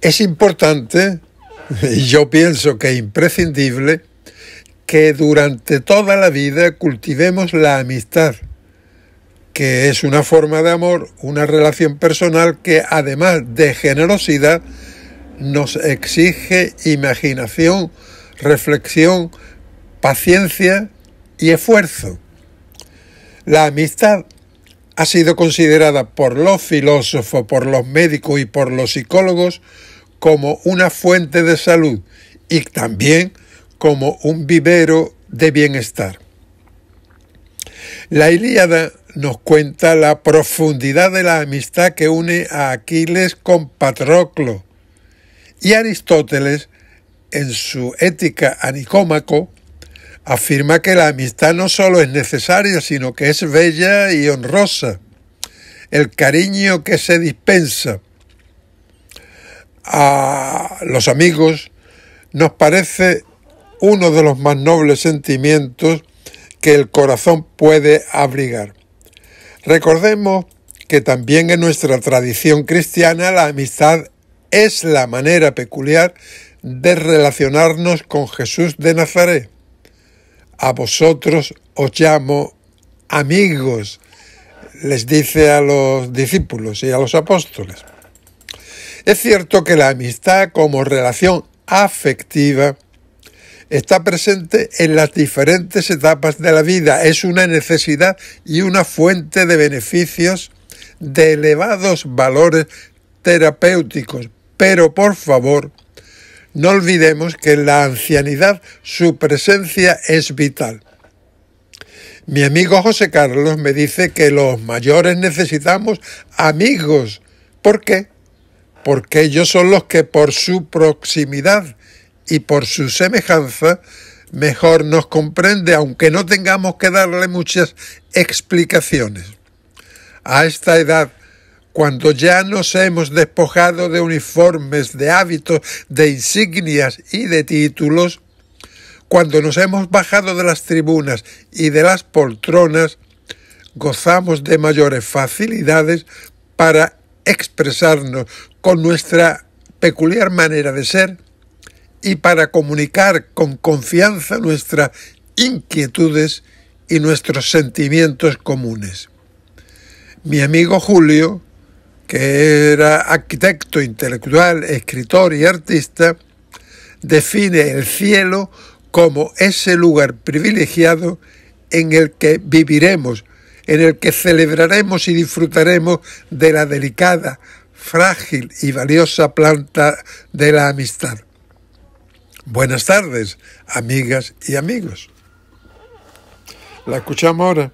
Es importante, y yo pienso que imprescindible, que durante toda la vida cultivemos la amistad, que es una forma de amor, una relación personal que además de generosidad nos exige imaginación, reflexión, paciencia y esfuerzo. La amistad ha sido considerada por los filósofos, por los médicos y por los psicólogos como una fuente de salud y también como un vivero de bienestar. La Ilíada nos cuenta la profundidad de la amistad que une a Aquiles con Patroclo y Aristóteles en su Ética a Nicómaco afirma que la amistad no solo es necesaria, sino que es bella y honrosa. El cariño que se dispensa a los amigos nos parece uno de los más nobles sentimientos que el corazón puede abrigar. Recordemos que también en nuestra tradición cristiana la amistad es la manera peculiar de relacionarnos con Jesús de Nazaret. A vosotros os llamo amigos, les dice a los discípulos y a los apóstoles. Es cierto que la amistad como relación afectiva está presente en las diferentes etapas de la vida, es una necesidad y una fuente de beneficios de elevados valores terapéuticos. Pero por favor, no olvidemos que en la ancianidad su presencia es vital. Mi amigo José Carlos me dice que los mayores necesitamos amigos. ¿Por qué? porque ellos son los que por su proximidad y por su semejanza mejor nos comprende, aunque no tengamos que darle muchas explicaciones. A esta edad, cuando ya nos hemos despojado de uniformes, de hábitos, de insignias y de títulos, cuando nos hemos bajado de las tribunas y de las poltronas, gozamos de mayores facilidades para expresarnos con nuestra peculiar manera de ser y para comunicar con confianza nuestras inquietudes y nuestros sentimientos comunes. Mi amigo Julio, que era arquitecto intelectual, escritor y artista, define el cielo como ese lugar privilegiado en el que viviremos en el que celebraremos y disfrutaremos de la delicada, frágil y valiosa planta de la amistad. Buenas tardes, amigas y amigos. La escuchamos ahora.